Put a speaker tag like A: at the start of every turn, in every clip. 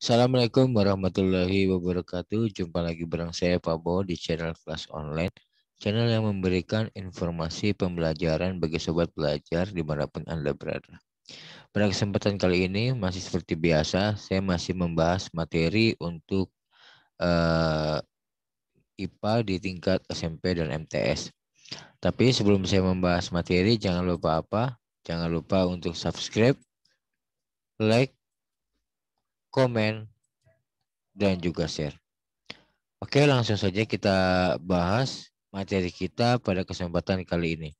A: Assalamualaikum warahmatullahi wabarakatuh. Jumpa lagi bareng saya Pak Bo di channel kelas online. Channel yang memberikan informasi pembelajaran bagi sobat belajar dimanapun Anda berada. Pada kesempatan kali ini masih seperti biasa, saya masih membahas materi untuk uh, eh, IPA di tingkat SMP dan MTS. Tapi sebelum saya membahas materi, jangan lupa apa? Jangan lupa untuk subscribe, like, komen, dan juga share. Oke, langsung saja kita bahas materi kita pada kesempatan kali ini.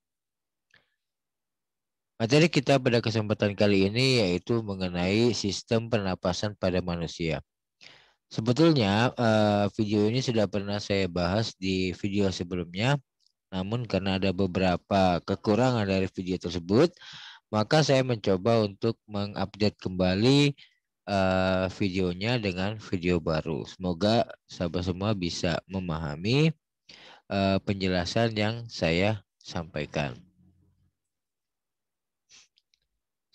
A: Materi kita pada kesempatan kali ini yaitu mengenai sistem pernapasan pada manusia. Sebetulnya eh, video ini sudah pernah saya bahas di video sebelumnya, namun karena ada beberapa kekurangan dari video tersebut, maka saya mencoba untuk mengupdate kembali uh, videonya dengan video baru. Semoga sahabat semua bisa memahami uh, penjelasan yang saya sampaikan.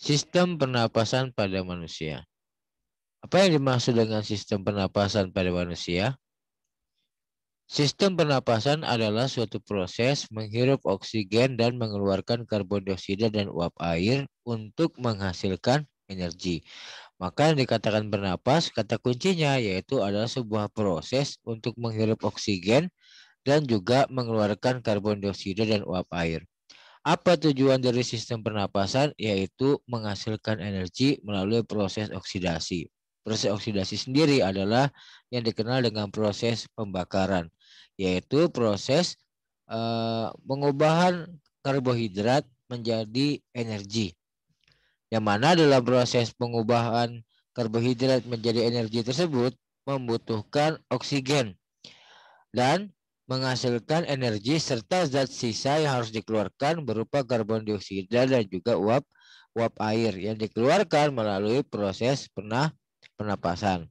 A: Sistem pernapasan pada manusia. Apa yang dimaksud dengan sistem pernapasan pada manusia? Sistem pernapasan adalah suatu proses menghirup oksigen dan mengeluarkan karbon dioksida dan uap air untuk menghasilkan energi. Maka yang dikatakan bernapas, kata kuncinya yaitu adalah sebuah proses untuk menghirup oksigen dan juga mengeluarkan karbon dioksida dan uap air. Apa tujuan dari sistem pernapasan? Yaitu menghasilkan energi melalui proses oksidasi. Proses oksidasi sendiri adalah yang dikenal dengan proses pembakaran, yaitu proses e, pengubahan karbohidrat menjadi energi yang mana dalam proses pengubahan karbohidrat menjadi energi tersebut membutuhkan oksigen dan menghasilkan energi serta zat sisa yang harus dikeluarkan berupa karbon dioksida dan juga uap uap air yang dikeluarkan melalui proses pernah pernapasan.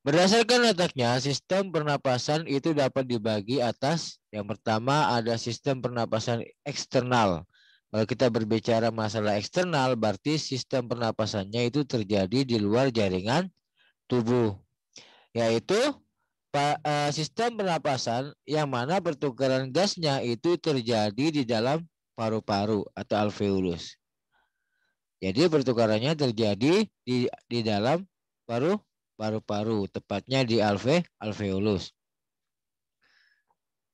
A: Berdasarkan letaknya, sistem pernapasan itu dapat dibagi atas. Yang pertama ada sistem pernapasan eksternal. Kalau kita berbicara masalah eksternal, berarti sistem pernapasannya itu terjadi di luar jaringan tubuh, yaitu eh, sistem pernapasan yang mana pertukaran gasnya itu terjadi di dalam paru-paru atau alveolus. Jadi pertukarannya terjadi di, di dalam paru-paru, tepatnya di alve alveolus.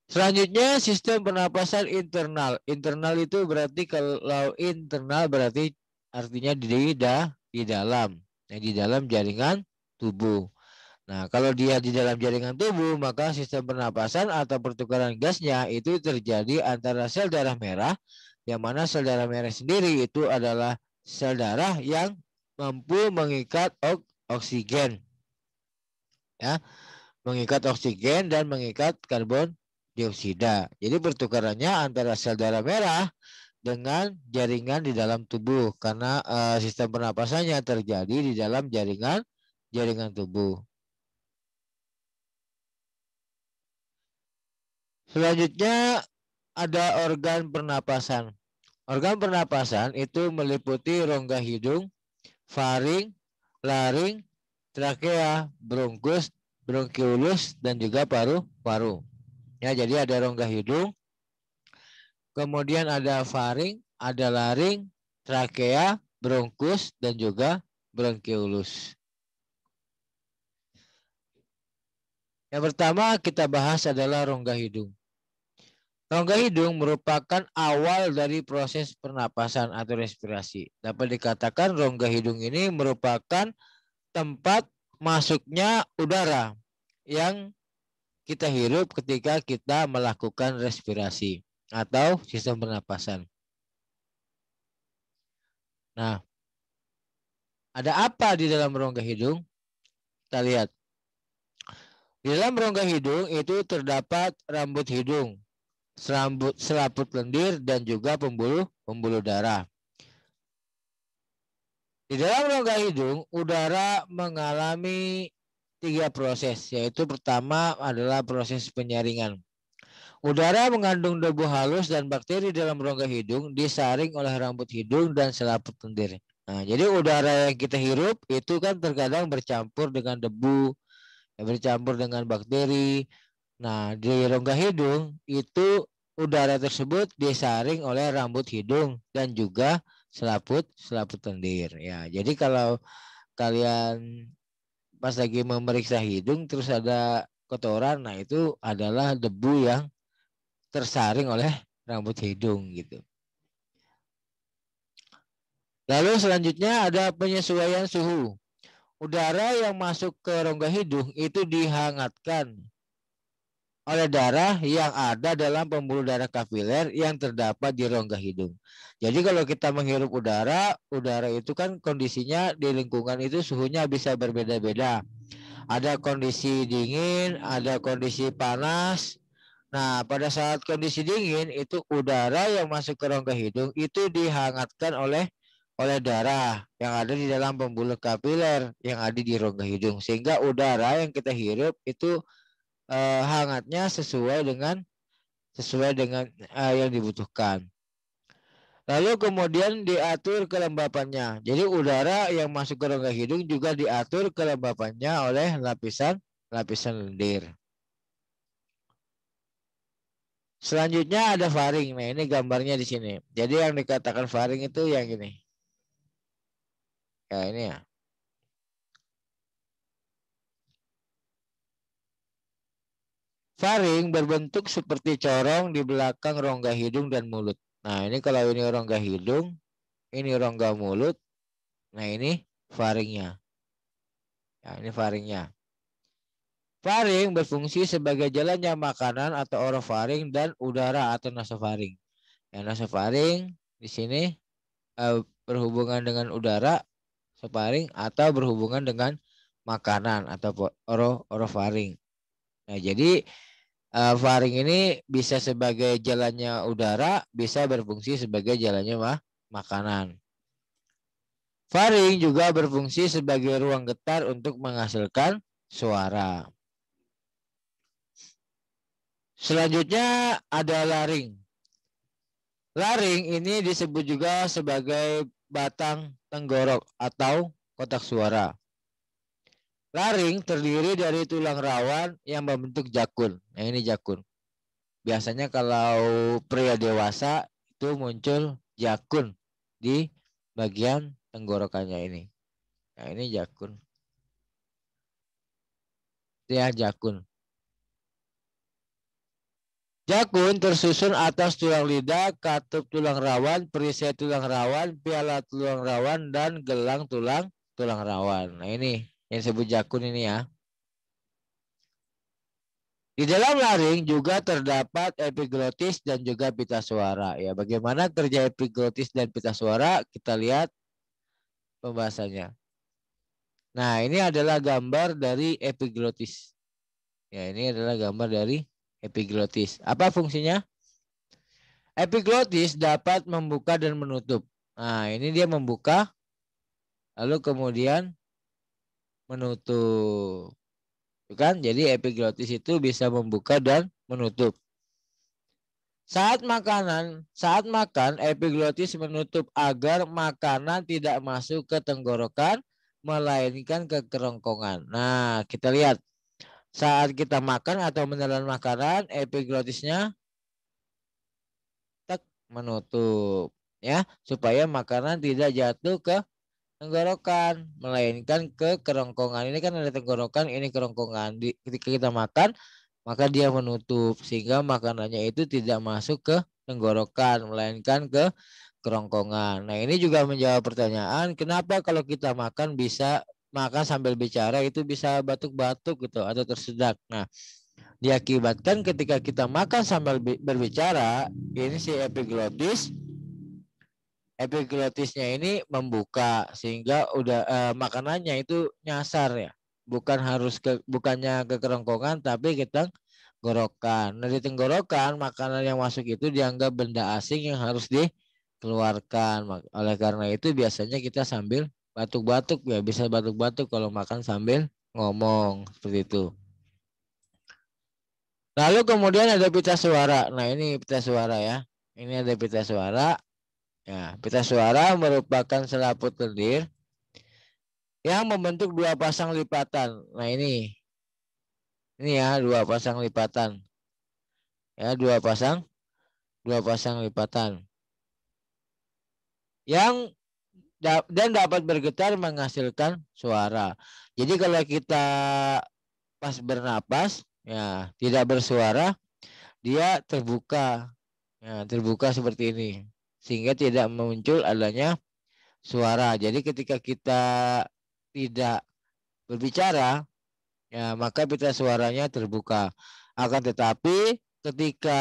A: Selanjutnya sistem pernapasan internal. Internal itu berarti kalau internal berarti artinya di da, di dalam, di dalam jaringan tubuh. Nah, kalau dia di dalam jaringan tubuh, maka sistem pernapasan atau pertukaran gasnya itu terjadi antara sel darah merah, yang mana sel darah merah sendiri itu adalah sel darah yang mampu mengikat oksigen. Ya, mengikat oksigen dan mengikat karbon dioksida. Jadi pertukarannya antara sel darah merah dengan jaringan di dalam tubuh karena uh, sistem pernapasannya terjadi di dalam jaringan jaringan tubuh. Selanjutnya ada organ pernapasan. Organ pernapasan itu meliputi rongga hidung, faring, laring, trakea, bronkus, bronkiolus, dan juga paru-paru. Ya, jadi ada rongga hidung. Kemudian ada faring, ada laring, trakea, bronkus, dan juga bronkiolus. Yang pertama kita bahas adalah rongga hidung. Rongga hidung merupakan awal dari proses pernapasan atau respirasi. Dapat dikatakan rongga hidung ini merupakan tempat masuknya udara yang kita hirup ketika kita melakukan respirasi atau sistem pernapasan. Nah, ada apa di dalam rongga hidung? Kita lihat. Di dalam rongga hidung itu terdapat rambut hidung, serambut, selaput lendir, dan juga pembuluh pembuluh darah. Di dalam rongga hidung, udara mengalami tiga proses, yaitu pertama adalah proses penyaringan. Udara mengandung debu halus dan bakteri dalam rongga hidung disaring oleh rambut hidung dan selaput lendir. Nah, jadi udara yang kita hirup itu kan terkadang bercampur dengan debu, bercampur dengan bakteri. Nah, di rongga hidung itu udara tersebut disaring oleh rambut hidung dan juga selaput selaput lendir. Ya, jadi kalau kalian pas lagi memeriksa hidung terus ada kotoran, nah itu adalah debu yang tersaring oleh rambut hidung gitu. Lalu selanjutnya ada penyesuaian suhu. Udara yang masuk ke rongga hidung itu dihangatkan oleh darah yang ada dalam pembuluh darah kapiler yang terdapat di rongga hidung. Jadi kalau kita menghirup udara, udara itu kan kondisinya di lingkungan itu suhunya bisa berbeda-beda. Ada kondisi dingin, ada kondisi panas. Nah, pada saat kondisi dingin itu udara yang masuk ke rongga hidung itu dihangatkan oleh oleh darah yang ada di dalam pembuluh kapiler yang ada di rongga hidung sehingga udara yang kita hirup itu uh, hangatnya sesuai dengan sesuai dengan uh, yang dibutuhkan. Lalu kemudian diatur kelembapannya. Jadi udara yang masuk ke rongga hidung juga diatur kelembapannya oleh lapisan lapisan lendir. Selanjutnya ada faring. Nah, ini gambarnya di sini. Jadi yang dikatakan faring itu yang ini. Ya, ini ya. Faring berbentuk seperti corong di belakang rongga hidung dan mulut. Nah, ini kalau ini rongga hidung, ini rongga mulut, nah ini faringnya. Ya, ini faringnya. Faring berfungsi sebagai jalannya makanan atau orofaring dan udara atau nasofaring. Ya, nah, nasofaring di sini eh, berhubungan dengan udara, sofaring atau berhubungan dengan makanan atau oro orofaring. Nah, jadi uh, faring ini bisa sebagai jalannya udara, bisa berfungsi sebagai jalannya mah, makanan. Faring juga berfungsi sebagai ruang getar untuk menghasilkan suara. Selanjutnya ada laring. Laring ini disebut juga sebagai batang tenggorok atau kotak suara. Laring terdiri dari tulang rawan yang membentuk jakun. Nah, ini jakun. Biasanya kalau pria dewasa itu muncul jakun di bagian tenggorokannya ini. Nah, ini jakun. Ya, jakun. Jakun tersusun atas tulang lidah, katup tulang rawan, perisai tulang rawan, piala tulang rawan, dan gelang tulang tulang rawan. Nah, ini yang disebut jakun ini ya. Di dalam laring juga terdapat epiglotis dan juga pita suara. Ya, bagaimana kerja epiglotis dan pita suara? Kita lihat pembahasannya. Nah, ini adalah gambar dari epiglotis. Ya, ini adalah gambar dari epiglotis. Apa fungsinya? Epiglotis dapat membuka dan menutup. Nah, ini dia membuka lalu kemudian menutup. Bukan? Jadi epiglotis itu bisa membuka dan menutup. Saat makanan, saat makan epiglotis menutup agar makanan tidak masuk ke tenggorokan melainkan ke kerongkongan. Nah, kita lihat. Saat kita makan atau menelan makanan, epiglotisnya tek menutup ya supaya makanan tidak jatuh ke tenggorokan, melainkan ke kerongkongan. Ini kan ada tenggorokan, ini kerongkongan. Di, ketika kita makan, maka dia menutup sehingga makanannya itu tidak masuk ke tenggorokan, melainkan ke kerongkongan. Nah, ini juga menjawab pertanyaan, kenapa kalau kita makan bisa makan sambil bicara itu bisa batuk-batuk gitu atau tersedak. Nah, diakibatkan ketika kita makan sambil berbicara, ini si epiglotis epiglotisnya ini membuka sehingga udah eh, makanannya itu nyasar ya bukan harus ke bukannya ke kerongkongan tapi kita tenggorokan. Nah, di tenggorokan makanan yang masuk itu dianggap benda asing yang harus dikeluarkan. Oleh karena itu biasanya kita sambil batuk-batuk ya bisa batuk-batuk kalau makan sambil ngomong seperti itu. Lalu kemudian ada pita suara. Nah, ini pita suara ya. Ini ada pita suara. Ya, pita suara merupakan selaput lendir yang membentuk dua pasang lipatan. Nah ini, ini ya dua pasang lipatan. Ya dua pasang, dua pasang lipatan. Yang dan dapat bergetar menghasilkan suara. Jadi kalau kita pas bernapas, ya tidak bersuara, dia terbuka, ya terbuka seperti ini sehingga tidak muncul adanya suara. Jadi ketika kita tidak berbicara, ya maka pita suaranya terbuka. Akan tetapi ketika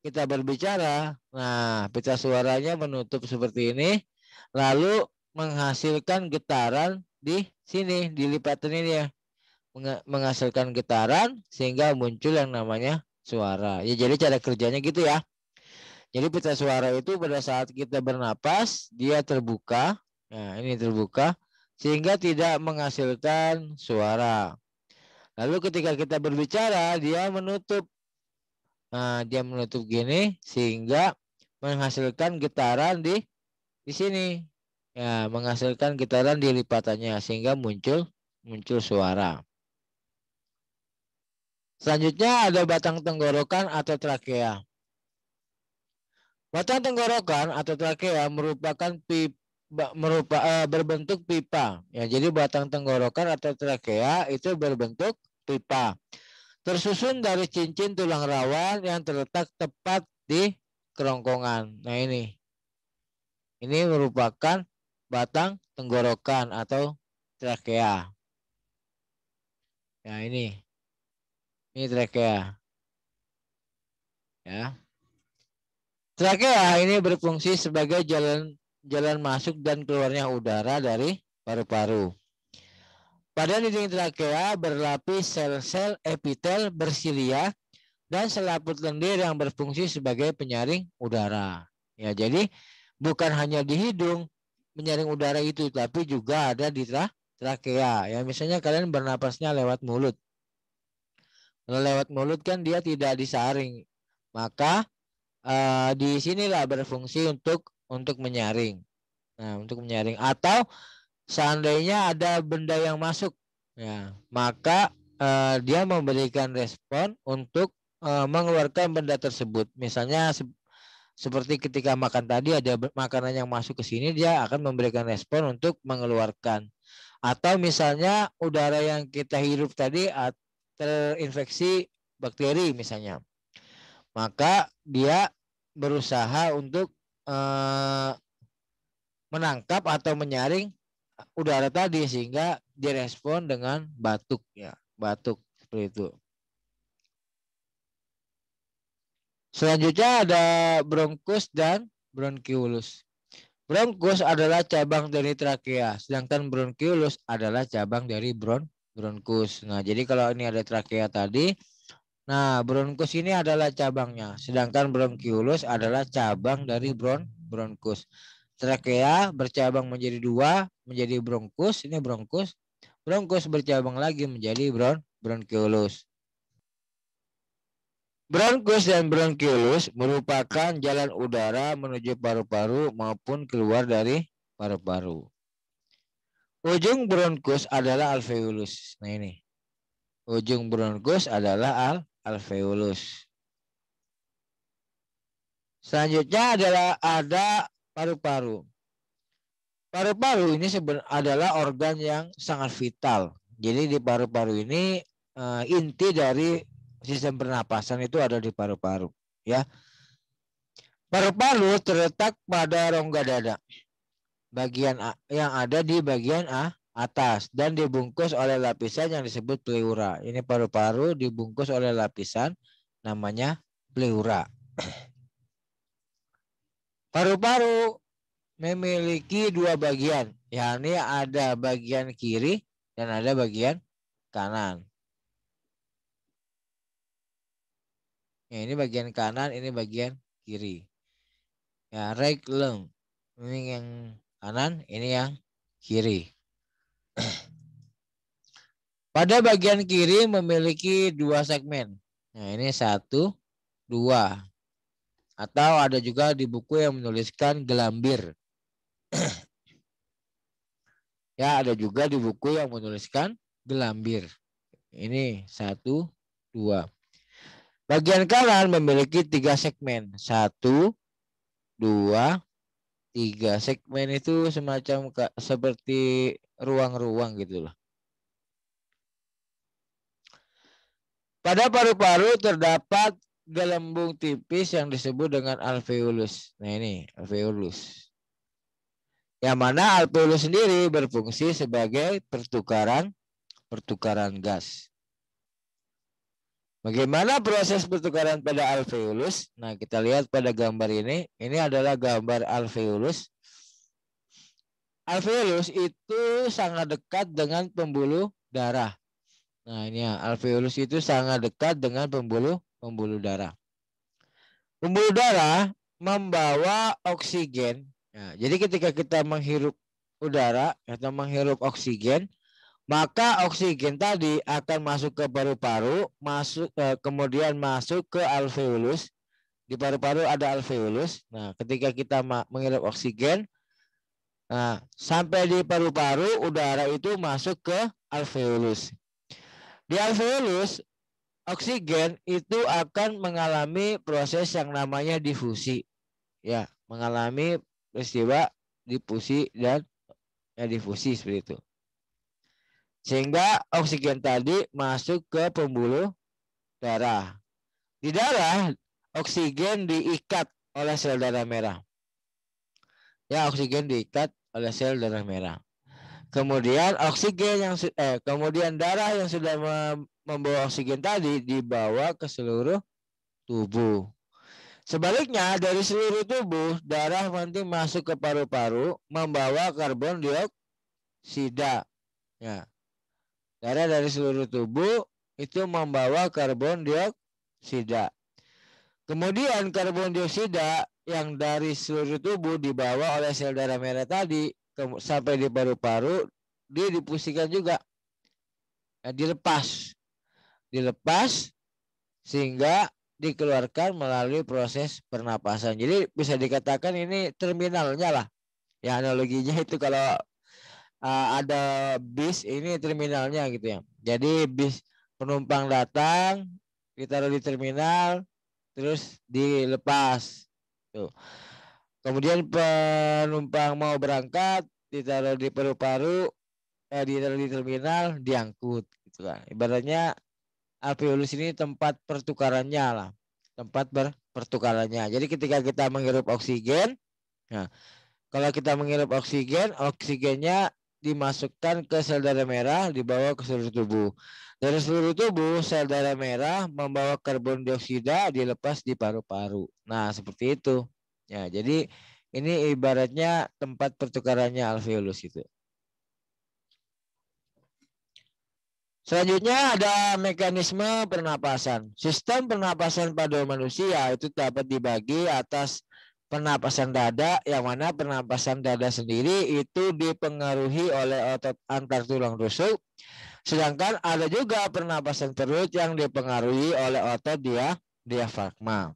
A: kita berbicara, nah pita suaranya menutup seperti ini, lalu menghasilkan getaran di sini di lipatan ini ya menghasilkan getaran sehingga muncul yang namanya suara. Ya jadi cara kerjanya gitu ya. Jadi pita suara itu pada saat kita bernapas dia terbuka. Nah, ini terbuka sehingga tidak menghasilkan suara. Lalu ketika kita berbicara dia menutup. Nah, dia menutup gini sehingga menghasilkan getaran di di sini. Ya, menghasilkan getaran di lipatannya sehingga muncul muncul suara. Selanjutnya ada batang tenggorokan atau trakea. Batang tenggorokan atau trakea ya, merupakan pipa, merupa, uh, berbentuk pipa. Ya, jadi batang tenggorokan atau trakea ya, itu berbentuk pipa. Tersusun dari cincin tulang rawan yang terletak tepat di kerongkongan. Nah ini. Ini merupakan batang tenggorokan atau trakea. Ya. ya ini. Ini trakea. Ya. Trakea ah, ini berfungsi sebagai jalan jalan masuk dan keluarnya udara dari paru-paru. Pada dinding trakea ah, berlapis sel-sel epitel bersilia dan selaput lendir yang berfungsi sebagai penyaring udara. Ya, jadi bukan hanya di hidung menyaring udara itu, tapi juga ada di tra trakea. Ah. Ya, misalnya kalian bernapasnya lewat mulut. Kalau lewat mulut kan dia tidak disaring, maka uh, di sinilah berfungsi untuk untuk menyaring. Nah, untuk menyaring atau seandainya ada benda yang masuk, ya, maka uh, dia memberikan respon untuk uh, mengeluarkan benda tersebut. Misalnya se seperti ketika makan tadi ada makanan yang masuk ke sini dia akan memberikan respon untuk mengeluarkan. Atau misalnya udara yang kita hirup tadi terinfeksi bakteri misalnya maka dia berusaha untuk eh, menangkap atau menyaring udara tadi sehingga direspon dengan batuk ya batuk seperti itu. Selanjutnya ada bronkus dan bronkiolus. Bronkus adalah cabang dari trakea, sedangkan bronkiolus adalah cabang dari bron bronkus. Nah, jadi kalau ini ada trakea tadi, Nah, bronkus ini adalah cabangnya, sedangkan bronkiolus adalah cabang dari bron bronkus. Trakea bercabang menjadi dua, menjadi bronkus, ini bronkus. Bronkus bercabang lagi menjadi bron bronkiolus. Bronkus dan bronkiolus merupakan jalan udara menuju paru-paru maupun keluar dari paru-paru. Ujung bronkus adalah alveolus. Nah ini. Ujung bronkus adalah al alveolus. Selanjutnya adalah ada paru-paru. Paru-paru ini adalah organ yang sangat vital. Jadi di paru-paru ini eh, inti dari sistem pernapasan itu ada di paru-paru, ya. Paru-paru terletak pada rongga dada. Bagian yang ada di bagian A, atas dan dibungkus oleh lapisan yang disebut pleura. Ini paru-paru dibungkus oleh lapisan namanya pleura. Paru-paru memiliki dua bagian, yakni ada bagian kiri dan ada bagian kanan. Ya, ini bagian kanan, ini bagian kiri. Ya, right lung. Ini yang kanan, ini yang kiri. Pada bagian kiri memiliki dua segmen. Nah, ini satu, dua. Atau ada juga di buku yang menuliskan gelambir. ya, ada juga di buku yang menuliskan gelambir. Ini satu, dua. Bagian kanan memiliki tiga segmen. Satu, dua, tiga. Segmen itu semacam seperti ruang-ruang gitu loh. Pada paru-paru terdapat gelembung tipis yang disebut dengan alveolus. Nah ini alveolus. Yang mana alveolus sendiri berfungsi sebagai pertukaran pertukaran gas. Bagaimana proses pertukaran pada alveolus? Nah, kita lihat pada gambar ini. Ini adalah gambar alveolus alveolus itu sangat dekat dengan pembuluh darah. Nah, ini ya, alveolus itu sangat dekat dengan pembuluh pembuluh darah. Pembuluh darah membawa oksigen. Ya, jadi ketika kita menghirup udara atau menghirup oksigen, maka oksigen tadi akan masuk ke paru-paru, masuk eh, kemudian masuk ke alveolus. Di paru-paru ada alveolus. Nah, ketika kita menghirup oksigen, Nah, sampai di paru-paru udara itu masuk ke alveolus. Di alveolus oksigen itu akan mengalami proses yang namanya difusi. Ya, mengalami peristiwa difusi dan ya, difusi seperti itu. Sehingga oksigen tadi masuk ke pembuluh darah. Di darah oksigen diikat oleh sel darah merah. Ya, oksigen diikat oleh sel darah merah. Kemudian oksigen yang eh, kemudian darah yang sudah membawa oksigen tadi dibawa ke seluruh tubuh. Sebaliknya dari seluruh tubuh darah nanti masuk ke paru-paru membawa karbon dioksida. Ya. Darah dari seluruh tubuh itu membawa karbon dioksida. Kemudian karbon dioksida yang dari seluruh tubuh dibawa oleh sel darah merah tadi ke, sampai di paru-paru, dia dipusingkan juga. nah, dilepas. Dilepas sehingga dikeluarkan melalui proses pernapasan. Jadi bisa dikatakan ini terminalnya lah. Ya analoginya itu kalau uh, ada bis ini terminalnya gitu ya. Jadi bis penumpang datang, ditaruh di terminal, terus dilepas Tuh. Gitu. Kemudian penumpang mau berangkat ditaruh di paru-paru, eh, ditaruh di terminal, diangkut gitu kan. Ibaratnya alveolus ini tempat pertukarannya lah, tempat pertukarannya. Jadi ketika kita menghirup oksigen, nah kalau kita menghirup oksigen, oksigennya dimasukkan ke sel darah merah dibawa ke seluruh tubuh. Dari seluruh tubuh, sel darah merah membawa karbon dioksida dilepas di paru-paru. Nah, seperti itu. Ya, jadi ini ibaratnya tempat pertukarannya alveolus itu. Selanjutnya ada mekanisme pernapasan. Sistem pernapasan pada manusia itu dapat dibagi atas pernapasan dada yang mana pernapasan dada sendiri itu dipengaruhi oleh otot antar tulang rusuk sedangkan ada juga pernapasan perut yang dipengaruhi oleh otot dia diafragma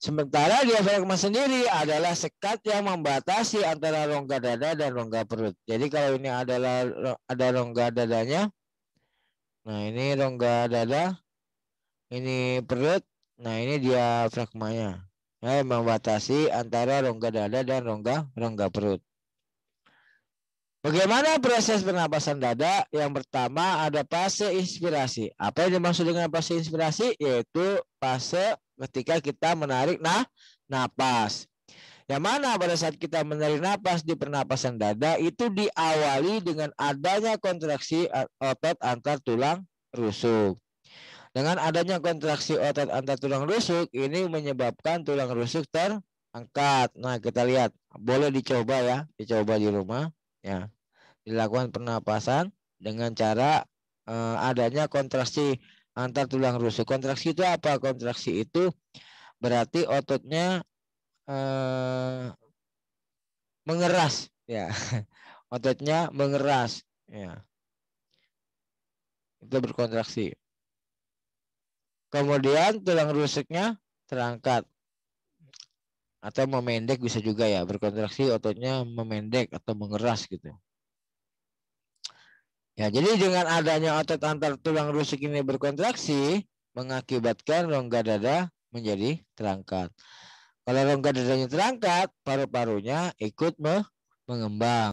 A: sementara diafragma sendiri adalah sekat yang membatasi antara rongga dada dan rongga perut jadi kalau ini adalah ada rongga dadanya nah ini rongga dada ini perut nah ini diafragmanya eh, membatasi antara rongga dada dan rongga rongga perut. Bagaimana proses pernapasan dada? Yang pertama ada fase inspirasi. Apa yang dimaksud dengan fase inspirasi? Yaitu fase ketika kita menarik nah napas. Yang mana pada saat kita menarik napas di pernapasan dada itu diawali dengan adanya kontraksi otot antar tulang rusuk. Dengan adanya kontraksi otot antar tulang rusuk, ini menyebabkan tulang rusuk terangkat. Nah, kita lihat. Boleh dicoba ya, dicoba di rumah. ya Dilakukan pernapasan dengan cara eh, adanya kontraksi antar tulang rusuk. Kontraksi itu apa? Kontraksi itu berarti ototnya eh, mengeras. ya Ototnya mengeras. ya Itu berkontraksi. Kemudian tulang rusuknya terangkat atau memendek bisa juga ya berkontraksi ototnya memendek atau mengeras gitu. Ya, jadi dengan adanya otot antar tulang rusuk ini berkontraksi mengakibatkan rongga dada menjadi terangkat. Kalau rongga dadanya terangkat, paru-parunya ikut mengembang.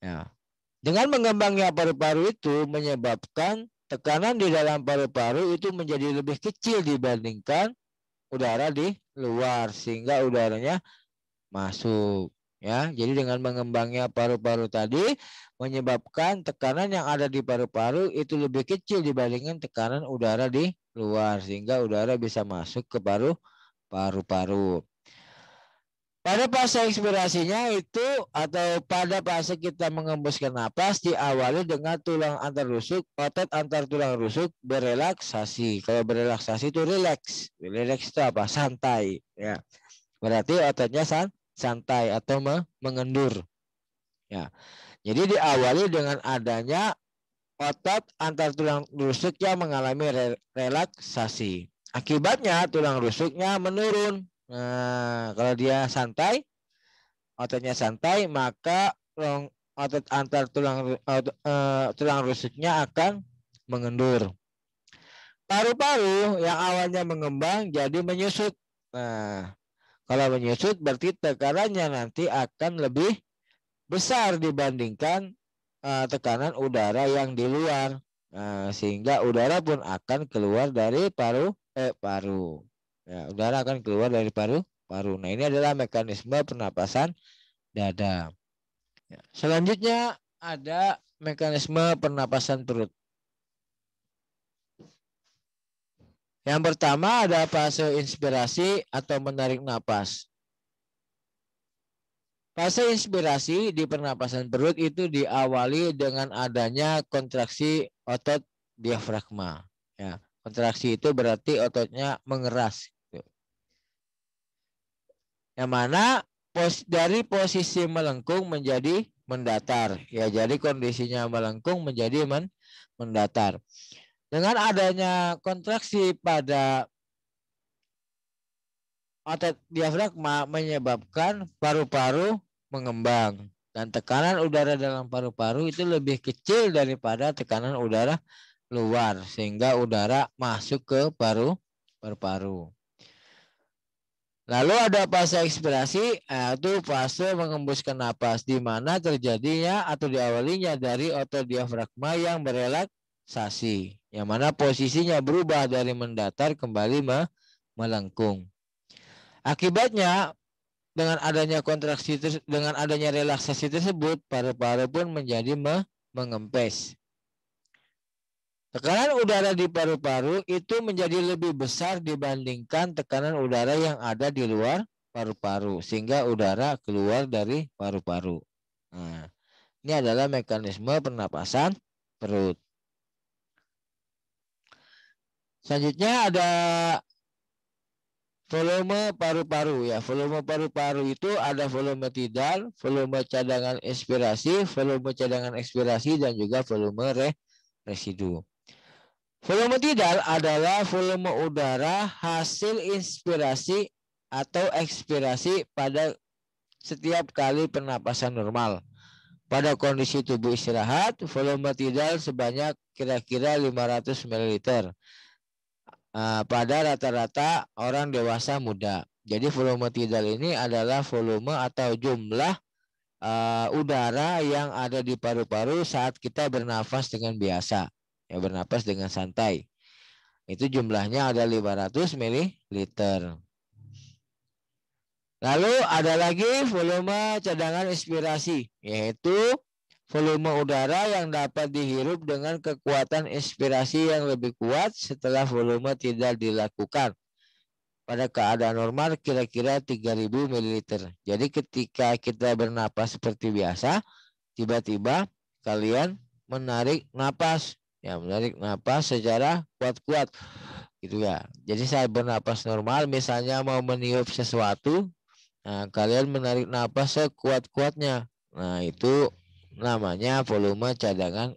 A: Ya. Dengan mengembangnya paru-paru itu menyebabkan tekanan di dalam paru-paru itu menjadi lebih kecil dibandingkan udara di luar sehingga udaranya masuk ya. Jadi dengan mengembangnya paru-paru tadi menyebabkan tekanan yang ada di paru-paru itu lebih kecil dibandingkan tekanan udara di luar sehingga udara bisa masuk ke paru paru-paru. Pada fase ekspirasinya itu atau pada fase kita mengembuskan napas diawali dengan tulang antar rusuk, otot antar tulang rusuk berelaksasi. Kalau berelaksasi itu relax. Relax itu apa? Santai. Ya. Berarti ototnya san santai atau me mengendur. Ya. Jadi diawali dengan adanya otot antar tulang rusuk yang mengalami relaksasi. Akibatnya tulang rusuknya menurun Nah, kalau dia santai, ototnya santai, maka otot antar tulang eh, otot, uh, tulang rusuknya akan mengendur. Paru-paru yang awalnya mengembang jadi menyusut. Nah, kalau menyusut berarti tekanannya nanti akan lebih besar dibandingkan uh, tekanan udara yang di luar. Nah, sehingga udara pun akan keluar dari paru eh paru. Ya, udara akan keluar dari paru-paru. Nah, ini adalah mekanisme pernapasan dada. Ya. Selanjutnya ada mekanisme pernapasan perut. Yang pertama ada fase inspirasi atau menarik napas. Fase inspirasi di pernapasan perut itu diawali dengan adanya kontraksi otot diafragma. Ya, kontraksi itu berarti ototnya mengeras. Yang mana pos dari posisi melengkung menjadi mendatar. Ya, jadi kondisinya melengkung menjadi men mendatar. Dengan adanya kontraksi pada otot diafragma menyebabkan paru-paru mengembang dan tekanan udara dalam paru-paru itu lebih kecil daripada tekanan udara luar sehingga udara masuk ke paru paru-paru. Lalu ada fase ekspirasi, yaitu eh, fase mengembuskan napas, di mana terjadinya atau diawalinya dari otot diafragma yang berelaksasi, yang mana posisinya berubah dari mendatar kembali melengkung. Akibatnya, dengan adanya kontraksi dengan adanya relaksasi tersebut, paru-paru pun menjadi mengempes. Tekanan udara di paru-paru itu menjadi lebih besar dibandingkan tekanan udara yang ada di luar paru-paru, sehingga udara keluar dari paru-paru. Nah, ini adalah mekanisme pernapasan perut. Selanjutnya ada volume paru-paru ya. Volume paru-paru itu ada volume tidal, volume cadangan inspirasi, volume cadangan ekspirasi dan juga volume re residu. Volume tidal adalah volume udara hasil inspirasi atau ekspirasi pada setiap kali pernapasan normal. Pada kondisi tubuh istirahat, volume tidal sebanyak kira-kira 500 ml. Ah, pada rata-rata orang dewasa muda. Jadi volume tidal ini adalah volume atau jumlah ah, udara yang ada di paru-paru saat kita bernafas dengan biasa ya bernapas dengan santai. Itu jumlahnya ada 500 ml. Lalu ada lagi volume cadangan inspirasi, yaitu volume udara yang dapat dihirup dengan kekuatan inspirasi yang lebih kuat setelah volume tidak dilakukan. Pada keadaan normal kira-kira 3000 ml. Jadi ketika kita bernapas seperti biasa, tiba-tiba kalian menarik napas Ya, menarik nafas secara kuat-kuat. Gitu ya. Jadi saya bernapas normal, misalnya mau meniup sesuatu, nah, kalian menarik nafas sekuat-kuatnya. Nah, itu namanya volume cadangan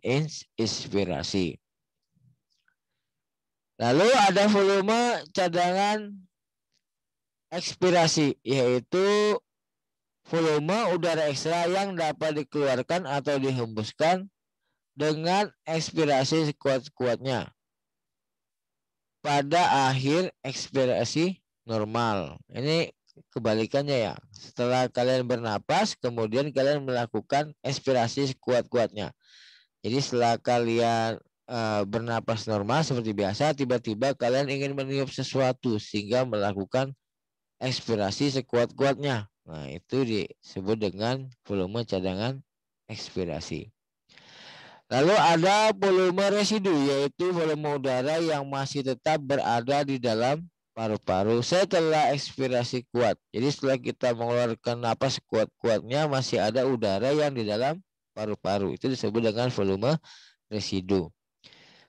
A: inspirasi. Lalu ada volume cadangan ekspirasi, yaitu volume udara ekstra yang dapat dikeluarkan atau dihembuskan dengan ekspirasi sekuat-kuatnya pada akhir ekspirasi normal. Ini kebalikannya ya. Setelah kalian bernapas, kemudian kalian melakukan ekspirasi sekuat-kuatnya. Jadi setelah kalian e, bernapas normal seperti biasa, tiba-tiba kalian ingin meniup sesuatu sehingga melakukan ekspirasi sekuat-kuatnya. Nah, itu disebut dengan volume cadangan ekspirasi. Lalu ada volume residu, yaitu volume udara yang masih tetap berada di dalam paru-paru setelah ekspirasi kuat. Jadi setelah kita mengeluarkan napas kuat-kuatnya, masih ada udara yang di dalam paru-paru. Itu disebut dengan volume residu.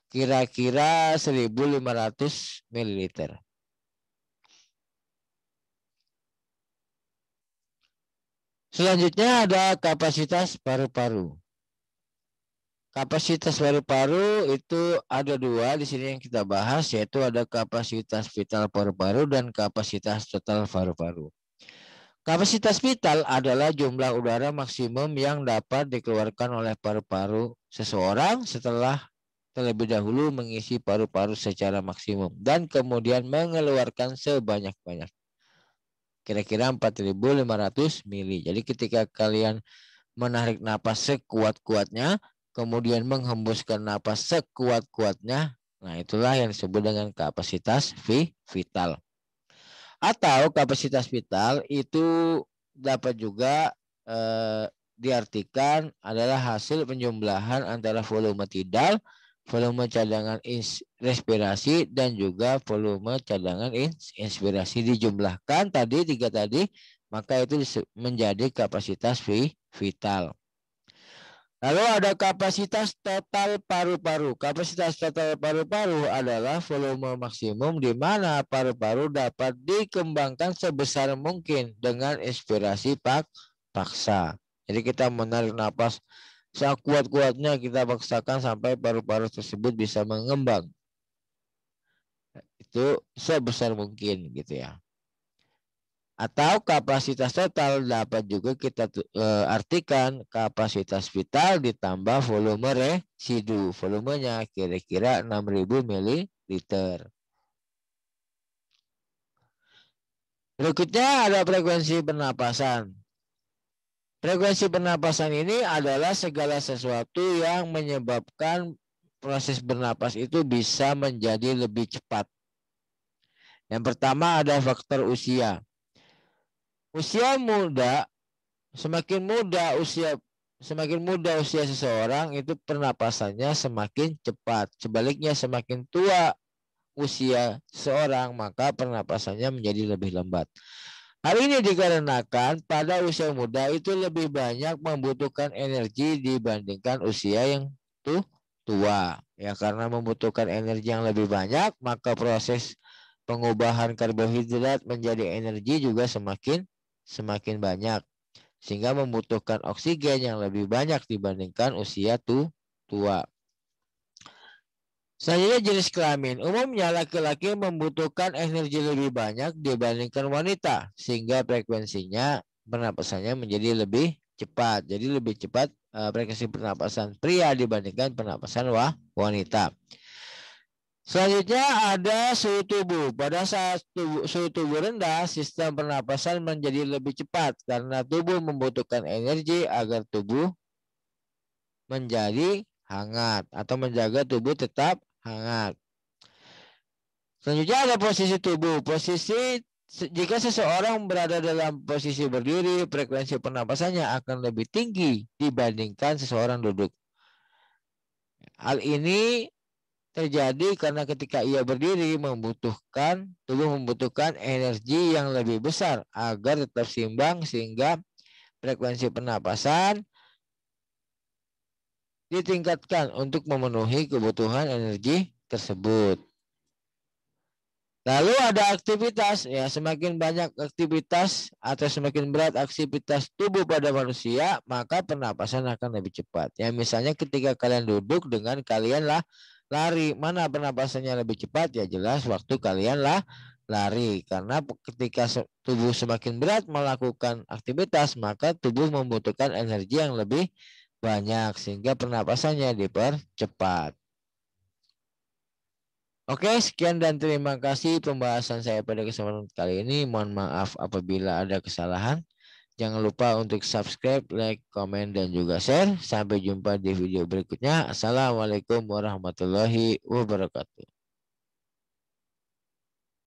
A: Kira-kira 1.500 ml. Selanjutnya ada kapasitas paru-paru. Kapasitas paru-paru itu ada dua di sini yang kita bahas, yaitu ada kapasitas vital paru-paru dan kapasitas total paru-paru. Kapasitas vital adalah jumlah udara maksimum yang dapat dikeluarkan oleh paru-paru seseorang setelah terlebih dahulu mengisi paru-paru secara maksimum dan kemudian mengeluarkan sebanyak-banyak. Kira-kira 4.500 mili. Jadi ketika kalian menarik napas sekuat-kuatnya, kemudian menghembuskan napas sekuat-kuatnya. Nah, itulah yang disebut dengan kapasitas V vital. Atau kapasitas vital itu dapat juga eh, diartikan adalah hasil penjumlahan antara volume tidal, volume cadangan respirasi, dan juga volume cadangan inspirasi dijumlahkan tadi tiga tadi, maka itu menjadi kapasitas V vital. Lalu ada kapasitas total paru-paru. Kapasitas total paru-paru adalah volume maksimum di mana paru-paru dapat dikembangkan sebesar mungkin dengan inspirasi pak paksa. Jadi kita menarik napas sekuat-kuatnya kita paksakan sampai paru-paru tersebut bisa mengembang. Itu sebesar mungkin gitu ya atau kapasitas total dapat juga kita e, artikan kapasitas vital ditambah volume residu. Volumenya kira-kira 6000 ml. Berikutnya ada frekuensi pernapasan. Frekuensi pernapasan ini adalah segala sesuatu yang menyebabkan proses bernapas itu bisa menjadi lebih cepat. Yang pertama ada faktor usia usia muda semakin muda usia semakin muda usia seseorang itu pernapasannya semakin cepat. Sebaliknya semakin tua usia seseorang maka pernapasannya menjadi lebih lambat. Hal ini dikarenakan pada usia muda itu lebih banyak membutuhkan energi dibandingkan usia yang tuh tua. Ya karena membutuhkan energi yang lebih banyak maka proses pengubahan karbohidrat menjadi energi juga semakin semakin banyak sehingga membutuhkan oksigen yang lebih banyak dibandingkan usia tu, tua. Selanjutnya jenis kelamin. Umumnya laki-laki membutuhkan energi lebih banyak dibandingkan wanita sehingga frekuensinya pernapasannya menjadi lebih cepat. Jadi lebih cepat eh, frekuensi pernapasan pria dibandingkan pernapasan wanita. Selanjutnya ada suhu tubuh. Pada saat tubuh, suhu tubuh rendah, sistem pernapasan menjadi lebih cepat karena tubuh membutuhkan energi agar tubuh menjadi hangat atau menjaga tubuh tetap hangat. Selanjutnya ada posisi tubuh. Posisi jika seseorang berada dalam posisi berdiri, frekuensi pernapasannya akan lebih tinggi dibandingkan seseorang duduk. Hal ini terjadi karena ketika ia berdiri membutuhkan tubuh membutuhkan energi yang lebih besar agar tetap seimbang sehingga frekuensi pernapasan ditingkatkan untuk memenuhi kebutuhan energi tersebut. Lalu ada aktivitas ya semakin banyak aktivitas atau semakin berat aktivitas tubuh pada manusia maka pernapasan akan lebih cepat. Ya misalnya ketika kalian duduk dengan kalianlah lari. Mana pernapasannya lebih cepat? Ya jelas waktu kalian lah lari. Karena ketika tubuh semakin berat melakukan aktivitas, maka tubuh membutuhkan energi yang lebih banyak sehingga pernapasannya dipercepat. Oke, sekian dan terima kasih pembahasan saya pada kesempatan kali ini. Mohon maaf apabila ada kesalahan. Jangan lupa untuk subscribe, like, komen, dan juga share. Sampai jumpa di video berikutnya. Assalamualaikum warahmatullahi wabarakatuh.